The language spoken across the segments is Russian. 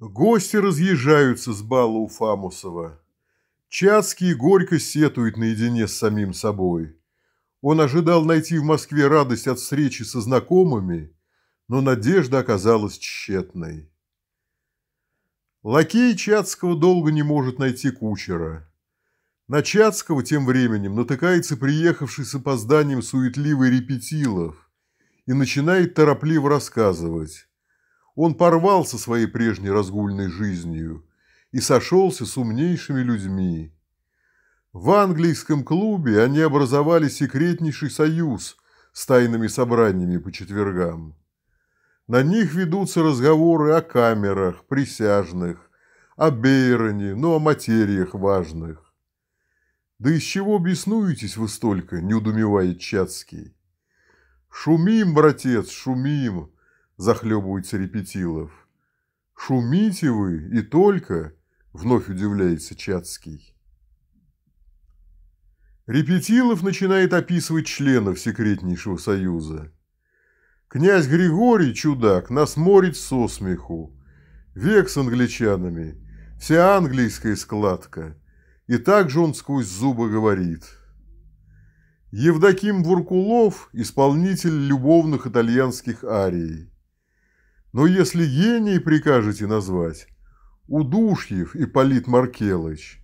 Гости разъезжаются с бала у Фамусова. Чацкий горько сетует наедине с самим собой. Он ожидал найти в Москве радость от встречи со знакомыми, но надежда оказалась тщетной. Лакей Чацкого долго не может найти кучера. На Чацкого тем временем натыкается приехавший с опозданием суетливый Репетилов и начинает торопливо рассказывать. Он порвал со своей прежней разгульной жизнью и сошелся с умнейшими людьми. В английском клубе они образовали секретнейший союз с тайными собраниями по четвергам. На них ведутся разговоры о камерах, присяжных, о Бейроне, но о материях важных. «Да из чего беснуетесь вы столько?» – неудумевает Чацкий. «Шумим, братец, шумим!» захлебывается Репетилов. «Шумите вы и только!» – вновь удивляется Чацкий. Репетилов начинает описывать членов секретнейшего союза. «Князь Григорий, чудак, нас морит со смеху. Век с англичанами, вся английская складка». И так же он сквозь зубы говорит – Евдоким Вуркулов исполнитель любовных итальянских арий. Но если гений прикажете назвать, Удушьев и Полит Маркелыч.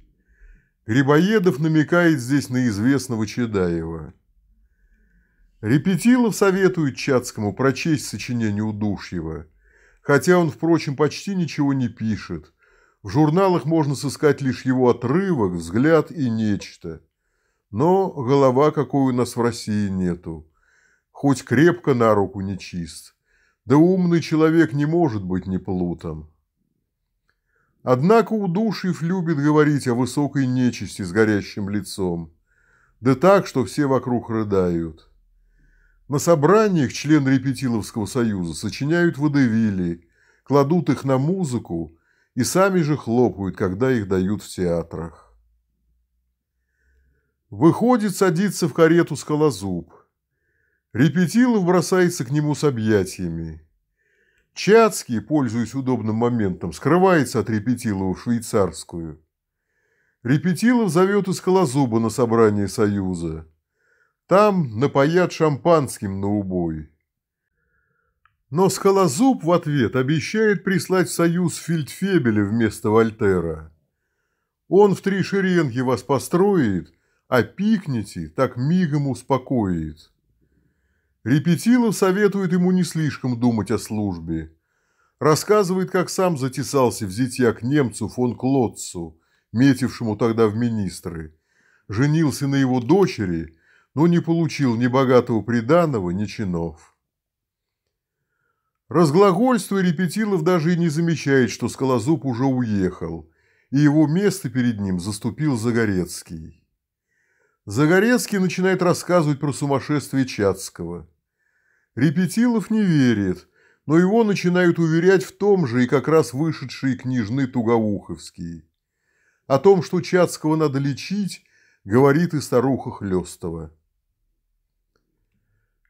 Грибоедов намекает здесь на известного Чедаева. Репетилов советует Чацкому прочесть сочинение Удушьева, хотя он, впрочем, почти ничего не пишет. В журналах можно сыскать лишь его отрывок, взгляд и нечто. Но голова, какой у нас в России, нету. Хоть крепко на руку не чист. Да умный человек не может быть не плутом. Однако Удушев любит говорить о высокой нечисти с горящим лицом, да так, что все вокруг рыдают. На собраниях члены Репетиловского союза сочиняют водевили, кладут их на музыку и сами же хлопают, когда их дают в театрах. Выходит, садится в карету скалозуб – Репетилов бросается к нему с объятиями. Чацкий, пользуясь удобным моментом, скрывается от Репетилова в швейцарскую. Репетилов зовет из Колозуба на собрание Союза. Там напоят шампанским на убой. Но Скалозуб в ответ обещает прислать союз фельдфебеля вместо Вольтера. Он в три шеренги вас построит, а пикните так мигом успокоит. Репетилов советует ему не слишком думать о службе. Рассказывает, как сам затесался в зитья к немцу фон Клотцу, метившему тогда в министры. Женился на его дочери, но не получил ни богатого приданого, ни чинов. Разглагольствуя, Репетилов даже и не замечает, что Скалозуб уже уехал, и его место перед ним заступил Загорецкий. Загорецкий начинает рассказывать про сумасшествие Чацкого – Репетилов не верит, но его начинают уверять в том же и как раз вышедшие княжны Туговуховские. О том, что Чацкого надо лечить, говорит и старуха Хлестова.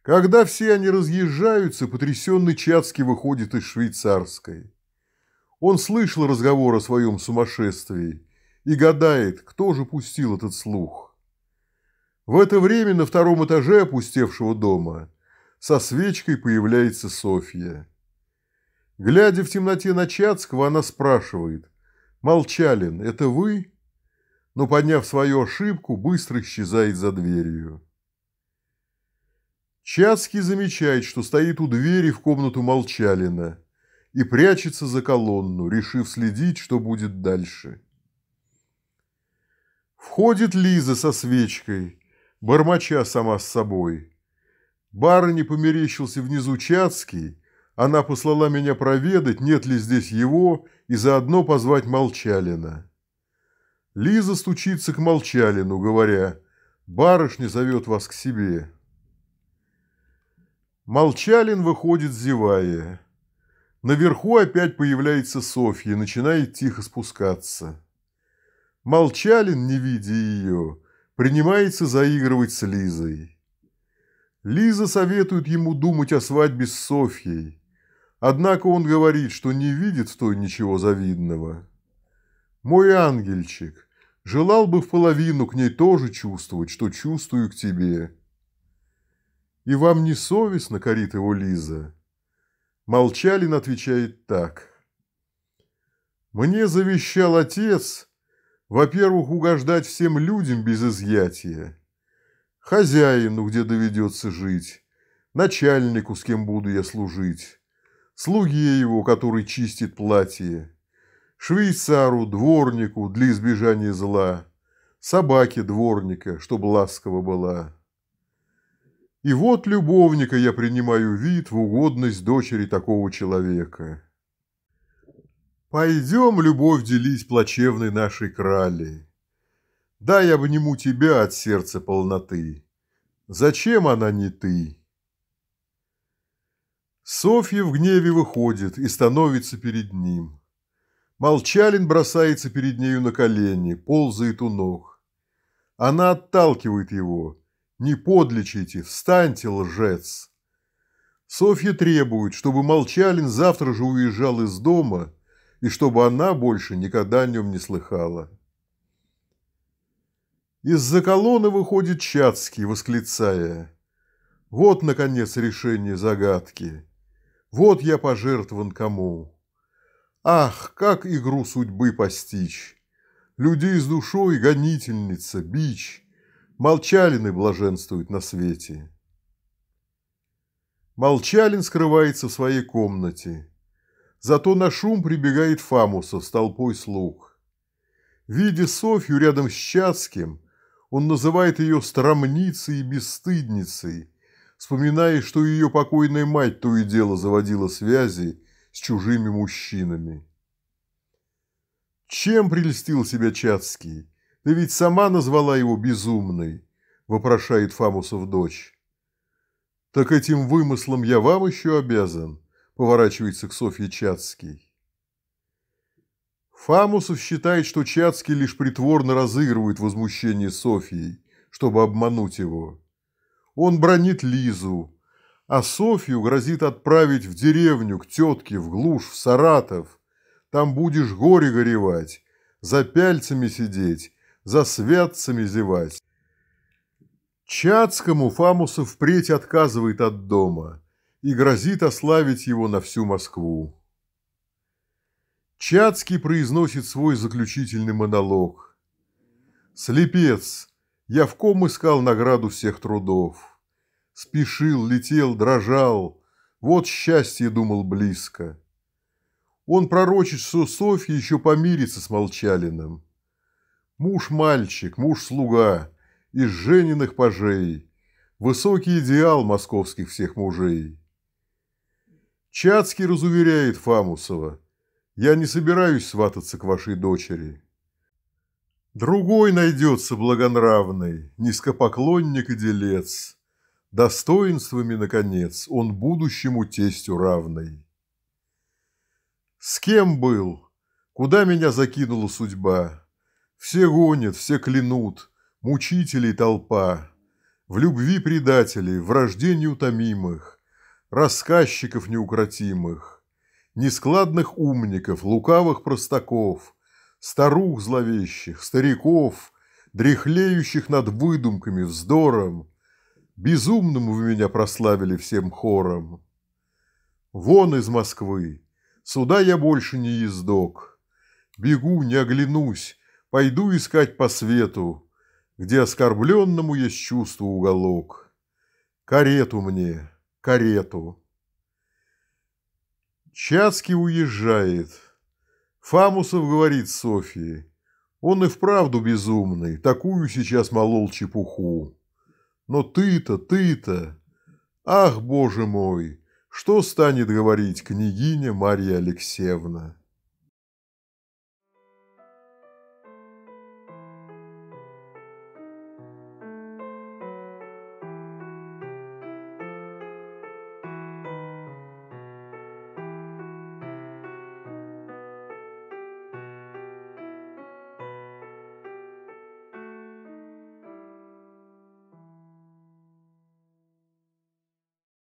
Когда все они разъезжаются, потрясенный Чацкий выходит из швейцарской. Он слышал разговор о своем сумасшествии и гадает, кто же пустил этот слух. В это время на втором этаже опустевшего дома – со свечкой появляется Софья. Глядя в темноте на Чацкого, она спрашивает. «Молчалин, это вы?» Но, подняв свою ошибку, быстро исчезает за дверью. Чацкий замечает, что стоит у двери в комнату Молчалина и прячется за колонну, решив следить, что будет дальше. Входит Лиза со свечкой, бормоча сама с собой. Барыне померещился внизу Чацкий. Она послала меня проведать, нет ли здесь его, и заодно позвать Молчалина. Лиза стучится к Молчалину, говоря, «Барышня зовет вас к себе». Молчалин выходит, зевая. Наверху опять появляется Софья и начинает тихо спускаться. Молчалин, не видя ее, принимается заигрывать с Лизой. Лиза советует ему думать о свадьбе с Софьей. Однако он говорит, что не видит в той ничего завидного. «Мой ангельчик, желал бы в половину к ней тоже чувствовать, что чувствую к тебе». «И вам не совестно?» – корит его Лиза. Молчалин отвечает так. «Мне завещал отец, во-первых, угождать всем людям без изъятия, хозяину, где доведется жить, начальнику, с кем буду я служить, слуге его, который чистит платье, швейцару, дворнику для избежания зла, собаке дворника, чтобы ласково была. И вот любовника я принимаю вид в угодность дочери такого человека. Пойдем любовь делить плачевной нашей крали. Дай обниму тебя от сердца полноты. Зачем она не ты? Софья в гневе выходит и становится перед ним. Молчалин бросается перед нею на колени, ползает у ног. Она отталкивает его. «Не подлечите, встаньте, лжец!» Софья требует, чтобы Молчалин завтра же уезжал из дома и чтобы она больше никогда о нем не слыхала. Из-за колонны выходит Чацкий, восклицая. Вот, наконец, решение загадки. Вот я пожертвован кому. Ах, как игру судьбы постичь! Людей с душой гонительница, бич. Молчалины блаженствуют на свете. Молчалин скрывается в своей комнате. Зато на шум прибегает Фамусов с толпой слуг. Видя Софью рядом с Чацким, он называет ее «страмницей и бесстыдницей», вспоминая, что ее покойная мать то и дело заводила связи с чужими мужчинами. Чем прельстил себя Чацкий? Да ведь сама назвала его безумной, вопрошает Фамусов дочь. Так этим вымыслом я вам еще обязан, поворачивается к Софье Чацкий. Фамусов считает, что Чацкий лишь притворно разыгрывает возмущение Софьей, чтобы обмануть его. Он бронит Лизу, а Софью грозит отправить в деревню, к тетке, в глушь, в Саратов. Там будешь горе горевать, за пяльцами сидеть, за святцами зевать. Чацкому Фамусов впредь отказывает от дома и грозит ославить его на всю Москву. Чацкий произносит свой заключительный монолог. «Слепец, я в ком искал награду всех трудов. Спешил, летел, дрожал, вот счастье думал близко. Он пророчит, что Софья еще помирится с Молчалиным. Муж мальчик, муж слуга, из жениных пожей, высокий идеал московских всех мужей». Чацкий разуверяет Фамусова – я не собираюсь свататься к вашей дочери. Другой найдется благонравный, низкопоклонник и делец. Достоинствами, наконец, он будущему тестю равный. С кем был? Куда меня закинула судьба? Все гонят, все клянут, мучителей толпа. В любви предателей, в рождении утомимых, рассказчиков неукротимых нескладных умников, лукавых простаков, старух зловещих, стариков, дряхлеющих над выдумками, вздором. Безумным вы меня прославили всем хором. Вон из Москвы, сюда я больше не ездок. Бегу, не оглянусь, пойду искать по свету, где оскорбленному есть чувство уголок. Карету мне, карету. Чацкий уезжает. Фамусов говорит Софии, Он и вправду безумный, такую сейчас молол чепуху. Но ты-то, ты-то... Ах, боже мой, что станет говорить княгиня Марья Алексеевна?